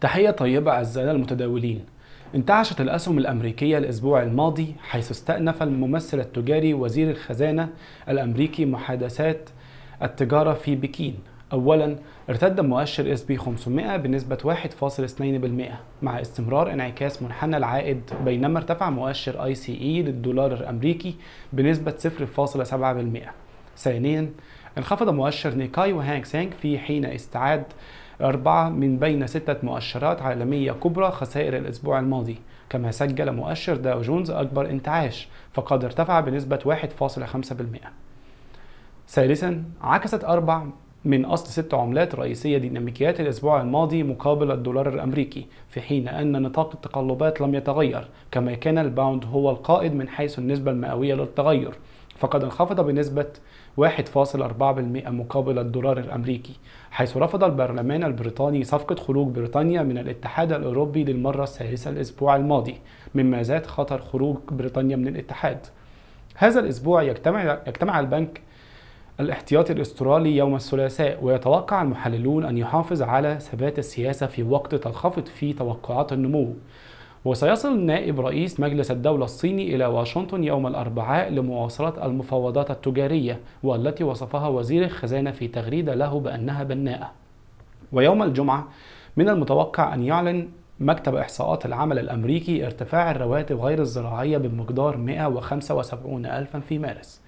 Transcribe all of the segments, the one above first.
تحية طيبة أعزائنا المتداولين انتعشت الأسهم الأمريكية الأسبوع الماضي حيث استأنف الممثل التجاري وزير الخزانة الأمريكي محادثات التجارة في بكين أولا ارتد مؤشر اس بي 500 بنسبة 1.2% مع استمرار انعكاس منحنى العائد بينما ارتفع مؤشر اي سي اي للدولار الأمريكي بنسبة 0.7% ثانيا انخفض مؤشر نيكاي وهانك سانك في حين استعاد أربعة من بين ستة مؤشرات عالمية كبرى خسائر الأسبوع الماضي كما سجل مؤشر داو جونز أكبر انتعاش فقد ارتفع بنسبة 1.5% ثالثا عكست أربع من أصل ست عملات رئيسية ديناميكيات الأسبوع الماضي مقابل الدولار الأمريكي في حين أن نطاق التقلبات لم يتغير كما كان الباوند هو القائد من حيث النسبة المئوية للتغير فقد انخفض بنسبة 1.4% مقابل الدولار الأمريكي حيث رفض البرلمان البريطاني صفقة خروج بريطانيا من الاتحاد الأوروبي للمرة السادسة الأسبوع الماضي مما زاد خطر خروج بريطانيا من الاتحاد هذا الأسبوع يجتمع, يجتمع البنك الاحتياطي الاسترالي يوم الثلاثاء ويتوقع المحللون أن يحافظ على ثبات السياسة في وقت تنخفض فيه توقعات النمو وسيصل نائب رئيس مجلس الدولة الصيني إلى واشنطن يوم الأربعاء لمواصلة المفاوضات التجارية والتي وصفها وزير الخزانة في تغريدة له بأنها بناءة ويوم الجمعة من المتوقع أن يعلن مكتب إحصاءات العمل الأمريكي ارتفاع الرواتب غير الزراعية بمقدار 175 ألفا في مارس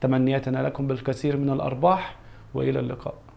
تمنياتنا لكم بالكثير من الأرباح وإلى اللقاء